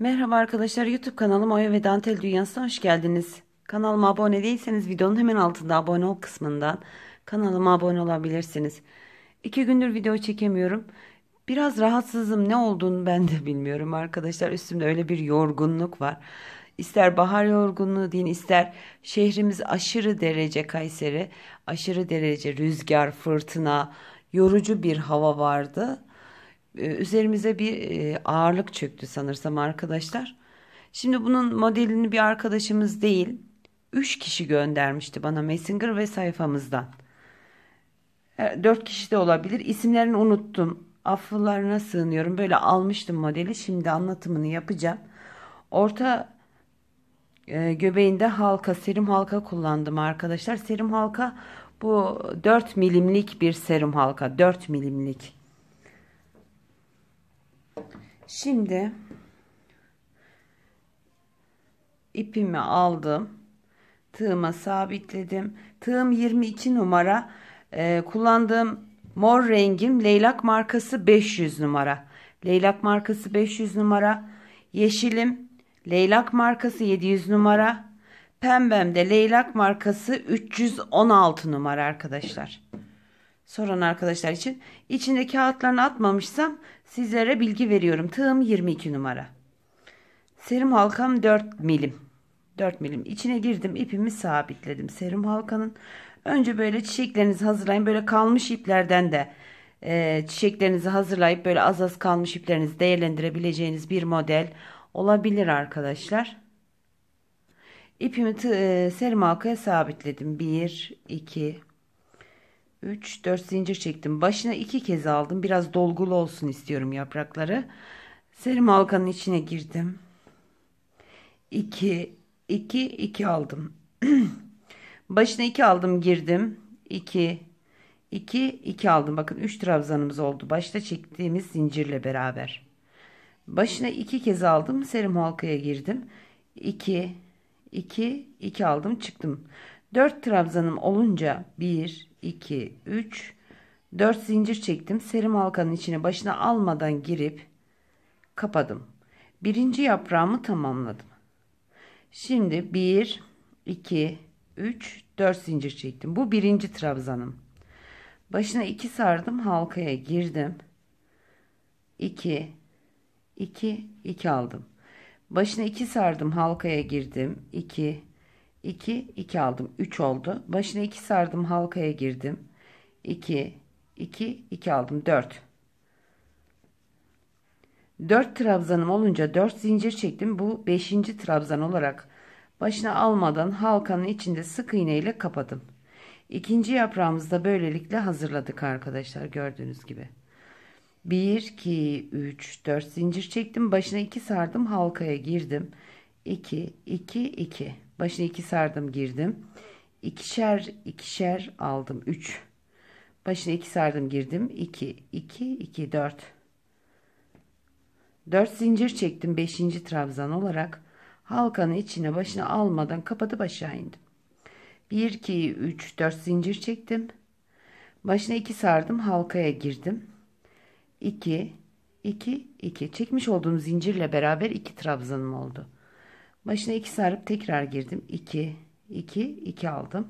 Merhaba arkadaşlar YouTube kanalım Oya ve Dantel Dünyası'na hoş geldiniz. Kanalıma abone değilseniz videonun hemen altında abone ol kısmından kanalıma abone olabilirsiniz. İki gündür video çekemiyorum. Biraz rahatsızım ne olduğunu ben de bilmiyorum arkadaşlar. Üstümde öyle bir yorgunluk var. İster bahar yorgunluğu deyin ister şehrimiz aşırı derece Kayseri aşırı derece rüzgar fırtına yorucu bir hava vardı. E, üzerimize bir e, ağırlık çöktü sanırsam arkadaşlar. Şimdi bunun modelini bir arkadaşımız değil, 3 kişi göndermişti bana Messenger ve sayfamızdan. 4 e, kişi de olabilir. İsimlerini unuttum. Affılarına sığınıyorum. Böyle almıştım modeli. Şimdi anlatımını yapacağım. Orta göbeğinde halka, serum halka kullandım arkadaşlar. Serum halka bu 4 milimlik bir serum halka. 4 milimlik. Şimdi ipimi aldım. Tığıma sabitledim. Tığım 22 numara. Ee, kullandığım mor rengim Leylak markası 500 numara. Leylak markası 500 numara. Yeşilim Leylak markası 700 numara. Pembem de Leylak markası 316 numara arkadaşlar soran arkadaşlar için. İçinde kağıtlarını atmamışsam sizlere bilgi veriyorum. Tığım 22 numara. Serim halkam 4 milim. 4 milim. İçine girdim. ipimi sabitledim. Serim halkanın. Önce böyle çiçeklerinizi hazırlayın. Böyle kalmış iplerden de e, çiçeklerinizi hazırlayıp böyle az az kalmış iplerinizi değerlendirebileceğiniz bir model olabilir arkadaşlar. İpimi e, serim halkaya sabitledim. 1, 2, 3 4 zincir çektim. Başına iki kez aldım. Biraz dolgulu olsun istiyorum yaprakları. Serim halkanın içine girdim. 2 2 2 aldım. Başına 2 aldım girdim. 2 2 2 aldım. Bakın 3 trabzanımız oldu. Başta çektiğimiz zincirle beraber. Başına 2 kez aldım. Serim halkaya girdim. 2 2 2 aldım çıktım. 4 trabzanım olunca 1, 2, 3, 4 zincir çektim. Serim halkanın içine başına almadan girip kapadım. Birinci yaprağımı tamamladım. Şimdi 1, 2, 3, 4 zincir çektim. Bu birinci trabzanım. Başına 2 sardım. Halkaya girdim. 2, 2, 2 aldım. Başına 2 sardım. Halkaya girdim. 2, 2, 2 aldım. 3 oldu. Başına 2 sardım. Halkaya girdim. 2, 2, 2 aldım. 4. 4 trabzanım olunca 4 zincir çektim. Bu 5. trabzan olarak başına almadan halkanın içinde sık iğne ile kapadım. İkinci yaprağımızda böylelikle hazırladık arkadaşlar gördüğünüz gibi. 1, 2, 3, 4 zincir çektim. Başına 2 sardım. Halkaya girdim. 2, 2, 2. Başına iki sardım girdim. İkişer ikişer aldım. Üç. Başına iki sardım girdim. İki, iki, iki, dört. Dört zincir çektim beşinci trabzan olarak. Halkanın içine başına almadan kapatıp aşağı indim. Bir, iki, üç, dört zincir çektim. Başına iki sardım halkaya girdim. 2 iki iki çekmiş olduğum zincirle beraber iki trabzanım oldu. Başına iki sarıp tekrar girdim. 2, 2, 2 aldım.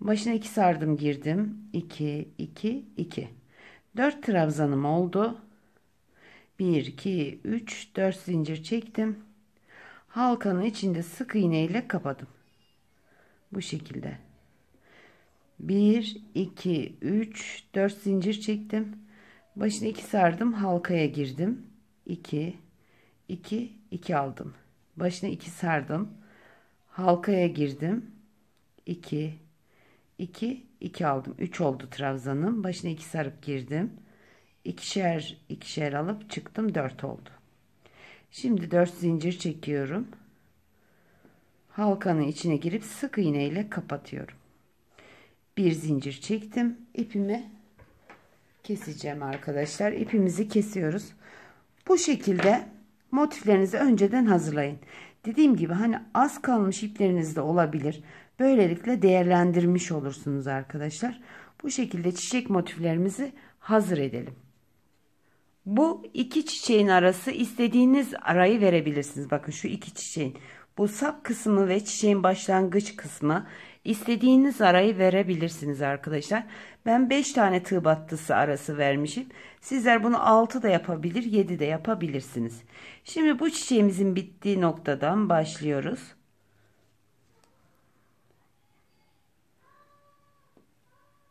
Başına iki sardım girdim. 2, 2, 2. 4 trabzanım oldu. 1, 2, 3, 4 zincir çektim. Halkanın içinde sık iğne ile kapadım. Bu şekilde. 1, 2, 3, 4 zincir çektim. Başına iki sardım. Halkaya girdim. 2, 2, 2 aldım. Başına iki sardım. Halkaya girdim. 2 2 iki aldım. üç oldu trabzanım. Başına iki sarıp girdim. İkişer ikişer alıp çıktım. dört oldu. Şimdi dört zincir çekiyorum. Halkanın içine girip sık iğne ile kapatıyorum. Bir zincir çektim. İpimi keseceğim arkadaşlar. İpimizi kesiyoruz. Bu şekilde Motiflerinizi önceden hazırlayın. Dediğim gibi hani az kalmış ipleriniz de olabilir. Böylelikle değerlendirmiş olursunuz arkadaşlar. Bu şekilde çiçek motiflerimizi hazır edelim. Bu iki çiçeğin arası istediğiniz arayı verebilirsiniz. Bakın şu iki çiçeğin. Bu sap kısmı ve çiçeğin başlangıç kısmı İstediğiniz arayı verebilirsiniz arkadaşlar. Ben 5 tane tığ battısı arası vermişim. Sizler bunu 6 da yapabilir 7 de yapabilirsiniz. Şimdi bu çiçeğimizin bittiği noktadan başlıyoruz.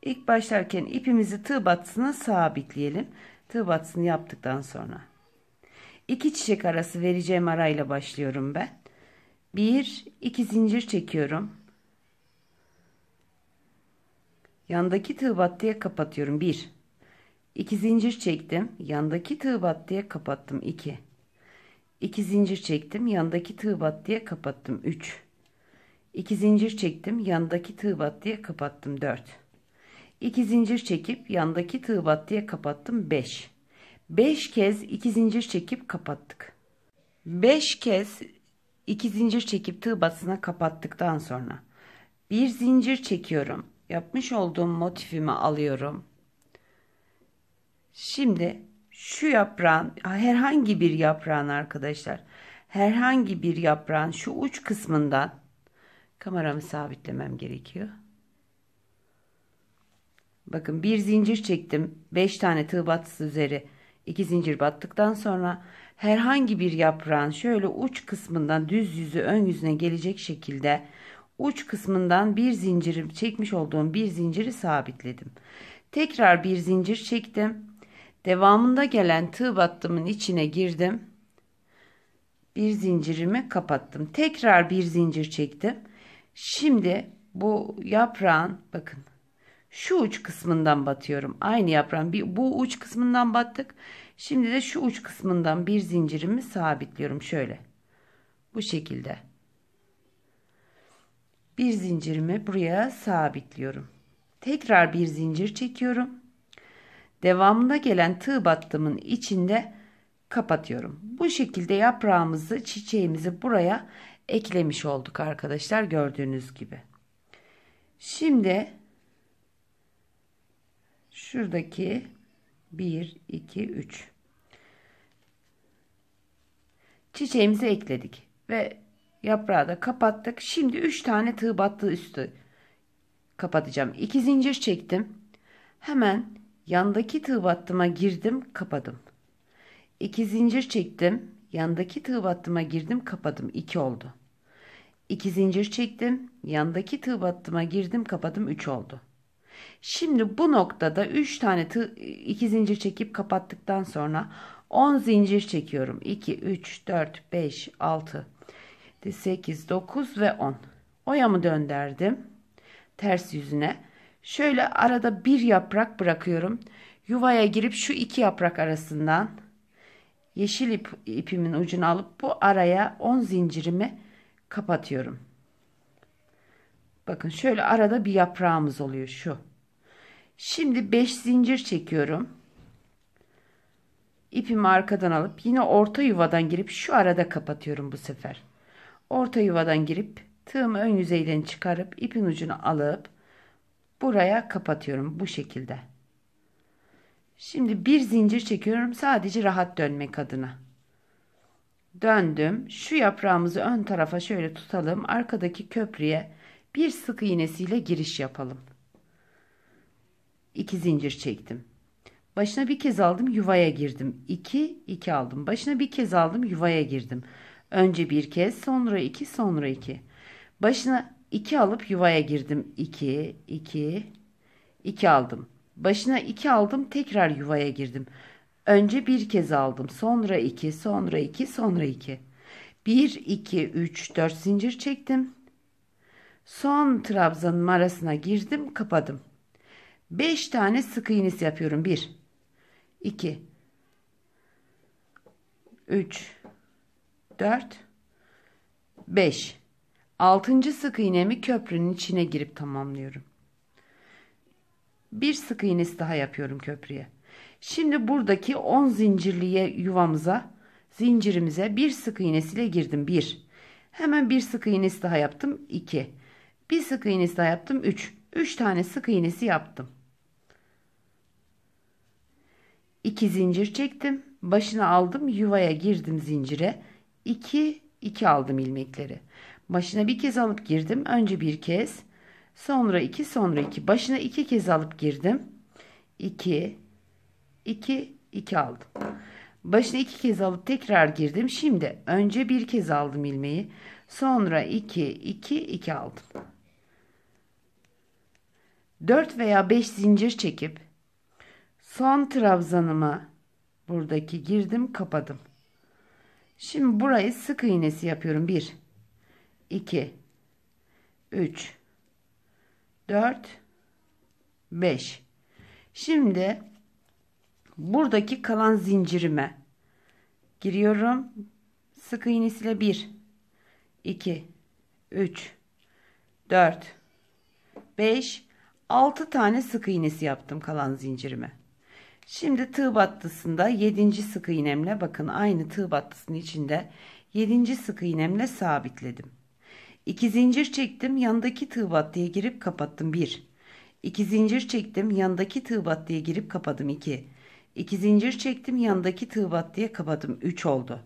İlk başlarken ipimizi tığ batısına sabitleyelim. Tığ batısını yaptıktan sonra. 2 çiçek arası vereceğim arayla başlıyorum ben. 1 2 zincir çekiyorum. Yandaki tığ battıya kapatıyorum. 1. 2 zincir çektim. Yandaki tığ battıya kapattım. 2. 2 zincir çektim. Yandaki tığ battıya kapattım. 3. 2 zincir çektim. Yandaki tığ battıya kapattım. 4. 2 zincir çekip yandaki tığ battıya kapattım. 5. 5 kez 2 zincir çekip kapattık. 5 kez 2 zincir çekip tığ batısına kapattıktan sonra bir zincir çekiyorum yapmış olduğum motifimi alıyorum. Şimdi şu yaprağın herhangi bir yaprağın arkadaşlar herhangi bir yaprağın şu uç kısmından kameramı sabitlemem gerekiyor. Bakın bir zincir çektim. 5 tane tığ batısı üzeri 2 zincir battıktan sonra herhangi bir yaprağın şöyle uç kısmından düz yüzü ön yüzüne gelecek şekilde uç kısmından bir zincirim çekmiş olduğum bir zinciri sabitledim. Tekrar bir zincir çektim. Devamında gelen tığ battımın içine girdim. Bir zincirimi kapattım. Tekrar bir zincir çektim. Şimdi bu yaprağın bakın şu uç kısmından batıyorum. Aynı yaprağın bir, bu uç kısmından battık. Şimdi de şu uç kısmından bir zincirimi sabitliyorum şöyle. Bu şekilde bir zincirimi buraya sabitliyorum. Tekrar bir zincir çekiyorum. Devamında gelen tığ battımın içinde kapatıyorum. Bu şekilde yaprağımızı, çiçeğimizi buraya eklemiş olduk arkadaşlar gördüğünüz gibi. Şimdi şuradaki 1 2 3 çiçeğimizi ekledik ve Yaprağı da kapattık. Şimdi 3 tane tığ battığı üstü kapatacağım. 2 zincir çektim. Hemen yandaki tığ battıma girdim, kapadım. 2 zincir çektim. Yandaki tığ battıma girdim, kapadım. 2 oldu. 2 zincir çektim. Yandaki tığ battıma girdim, kapadım. 3 oldu. Şimdi bu noktada 3 tane tığ 2 zincir çekip kapattıktan sonra 10 zincir çekiyorum. 2 3 4 5 6 8, 9 ve 10. Oyamı döndürdüm Ters yüzüne. Şöyle arada bir yaprak bırakıyorum. Yuvaya girip şu iki yaprak arasından yeşil ip, ipimin ucunu alıp bu araya 10 zincirimi kapatıyorum. Bakın şöyle arada bir yaprağımız oluyor şu. Şimdi 5 zincir çekiyorum. İpimi arkadan alıp yine orta yuvadan girip şu arada kapatıyorum bu sefer. Orta yuvadan girip tığımı ön yüzeyden çıkarıp ipin ucunu alıp buraya kapatıyorum bu şekilde. Şimdi bir zincir çekiyorum sadece rahat dönmek adına. Döndüm. Şu yaprağımızı ön tarafa şöyle tutalım. Arkadaki köprüye bir sık iğnesiyle giriş yapalım. İki zincir çektim. Başına bir kez aldım yuvaya girdim. İki iki aldım. Başına bir kez aldım yuvaya girdim. Önce bir kez sonra iki sonra iki. Başına iki alıp yuvaya girdim. İki, iki, iki aldım. Başına iki aldım tekrar yuvaya girdim. Önce bir kez aldım sonra iki sonra iki sonra iki. Bir, iki, üç, dört zincir çektim. Son trabzanın arasına girdim kapadım. Beş tane sık iğnesi yapıyorum. Bir, iki, üç, 4 5 6. sık iğnemi köprünün içine girip tamamlıyorum. Bir sık iğnesi daha yapıyorum köprüye. Şimdi buradaki 10 zincirliye yuvamıza, zincirimize bir sık iğnesiyle girdim. 1. Hemen bir sık iğnesi daha yaptım. 2. Bir sık iğnesi daha yaptım. 3. 3 tane sık iğnesi yaptım. 2 zincir çektim. Başına aldım. Yuvaya girdim zincire. İki, iki aldım ilmekleri. Başına bir kez alıp girdim. Önce bir kez. Sonra iki, sonra iki. Başına iki kez alıp girdim. 2 iki, iki aldım. Başına iki kez alıp tekrar girdim. Şimdi önce bir kez aldım ilmeği. Sonra iki, iki, iki aldım. Dört veya beş zincir çekip son trabzanıma buradaki girdim kapadım. Şimdi burayı sık iğnesi yapıyorum. 1 2 3 4 5 Şimdi buradaki kalan zincirime giriyorum. Sık iğnesiyle 1 2 3 4 5 6 tane sık iğnesi yaptım kalan zincirime. Şimdi tığ battısında 7. sık iğnemle bakın aynı tığ battısının içinde 7. sık iğnemle sabitledim. 2 zincir çektim yandaki tığ battıya girip kapattım 1. 2 zincir çektim yandaki tığ battıya girip kapadım 2. 2 zincir çektim yandaki tığ battıya kapadım 3 oldu.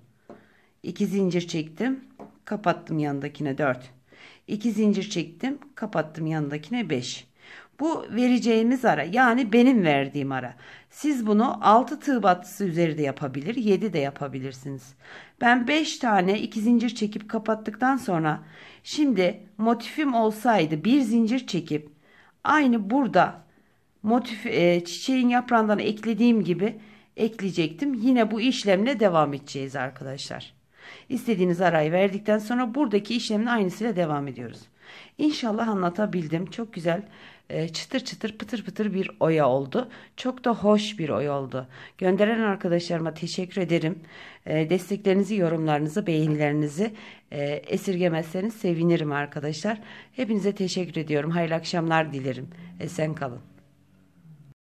2 zincir çektim kapattım yandakine 4. 2 zincir çektim kapattım yandakine 5. Bu vereceğimiz ara yani benim verdiğim ara. Siz bunu 6 tığ battısı üzeri de yapabilir 7 de yapabilirsiniz. Ben 5 tane 2 zincir çekip kapattıktan sonra şimdi motifim olsaydı bir zincir çekip aynı burada motif e, çiçeğin yaprağından eklediğim gibi ekleyecektim. Yine bu işlemle devam edeceğiz arkadaşlar. İstediğiniz arayı verdikten sonra buradaki işlemin aynısıyla devam ediyoruz. İnşallah anlatabildim. Çok güzel e, çıtır çıtır pıtır pıtır bir oya oldu. Çok da hoş bir oya oldu. Gönderen arkadaşlarıma teşekkür ederim. E, desteklerinizi, yorumlarınızı, beğenilerinizi e, esirgemezseniz sevinirim arkadaşlar. Hepinize teşekkür ediyorum. Hayırlı akşamlar dilerim. Esen kalın.